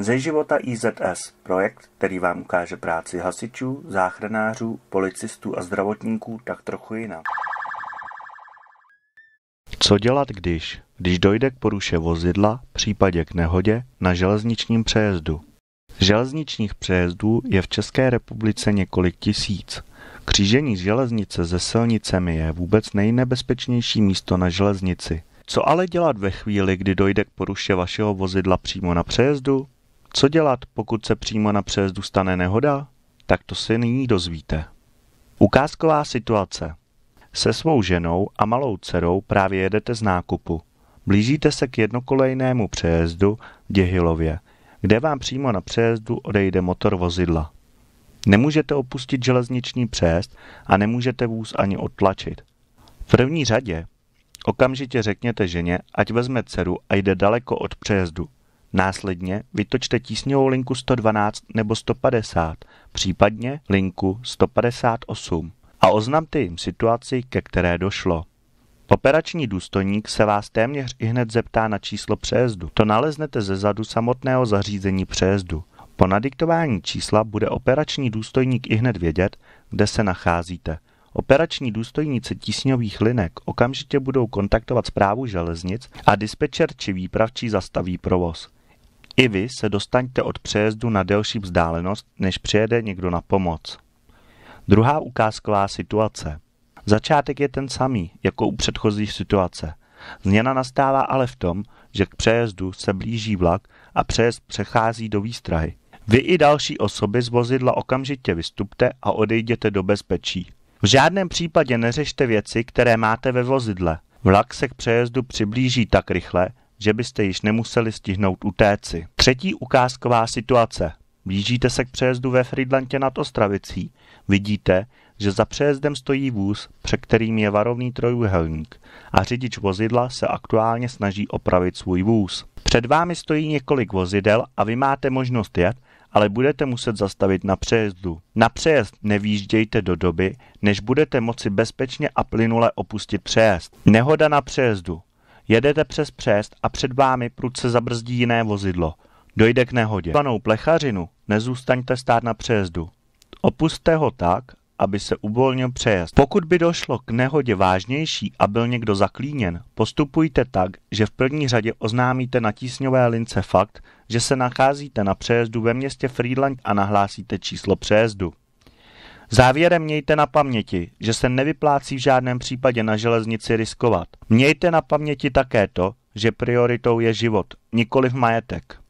Ze života IZS, projekt, který vám ukáže práci hasičů, záchranářů, policistů a zdravotníků tak trochu jinak. Co dělat když? Když dojde k poruše vozidla, případě k nehodě, na železničním přejezdu. Železničních přejezdů je v České republice několik tisíc. Křížení železnice se silnicemi je vůbec nejnebezpečnější místo na železnici. Co ale dělat ve chvíli, kdy dojde k poruše vašeho vozidla přímo na přejezdu? Co dělat, pokud se přímo na přejezdu stane nehoda? Tak to se nyní dozvíte. Ukázková situace. Se svou ženou a malou dcerou právě jedete z nákupu. Blížíte se k jednokolejnému přejezdu v Děhilově, kde vám přímo na přejezdu odejde motor vozidla. Nemůžete opustit železniční přejezd a nemůžete vůz ani odtlačit. V první řadě okamžitě řekněte ženě, ať vezme dceru a jde daleko od přejezdu, Následně vytočte tísňovou linku 112 nebo 150, případně linku 158 a oznamte jim situaci, ke které došlo. Operační důstojník se vás téměř i hned zeptá na číslo přejezdu. To naleznete ze zadu samotného zařízení přejezdu. Po nadiktování čísla bude operační důstojník i hned vědět, kde se nacházíte. Operační důstojníci tísňových linek okamžitě budou kontaktovat zprávu železnic a dispečer či výpravčí zastaví provoz. I vy se dostaňte od přejezdu na delší vzdálenost, než přijede někdo na pomoc. Druhá ukázková situace. Začátek je ten samý, jako u předchozí situace. Změna nastává ale v tom, že k přejezdu se blíží vlak a přejezd přechází do výstrahy. Vy i další osoby z vozidla okamžitě vystupte a odejděte do bezpečí. V žádném případě neřešte věci, které máte ve vozidle. Vlak se k přejezdu přiblíží tak rychle, že byste již nemuseli stihnout utéci. Třetí ukázková situace. Blížíte se k přejezdu ve Friedlandě nad Ostravicí. Vidíte, že za přejezdem stojí vůz, před kterým je varovný trojuhelník a řidič vozidla se aktuálně snaží opravit svůj vůz. Před vámi stojí několik vozidel a vy máte možnost jet, ale budete muset zastavit na přejezdu. Na přejezd nevýjíždějte do doby, než budete moci bezpečně a plynule opustit přejezd. Nehoda na přejezdu. Jedete přes přest a před vámi prudce zabrzdí jiné vozidlo. Dojde k nehodě. Panou plechařinu nezůstaňte stát na přejezdu. Opuste ho tak, aby se uvolnil přejezd. Pokud by došlo k nehodě vážnější a byl někdo zaklíněn, postupujte tak, že v první řadě oznámíte na tísňové lince fakt, že se nacházíte na přejezdu ve městě Friedland a nahlásíte číslo přejezdu. Závěrem mějte na paměti, že se nevyplácí v žádném případě na železnici riskovat. Mějte na paměti také to, že prioritou je život, nikoliv majetek.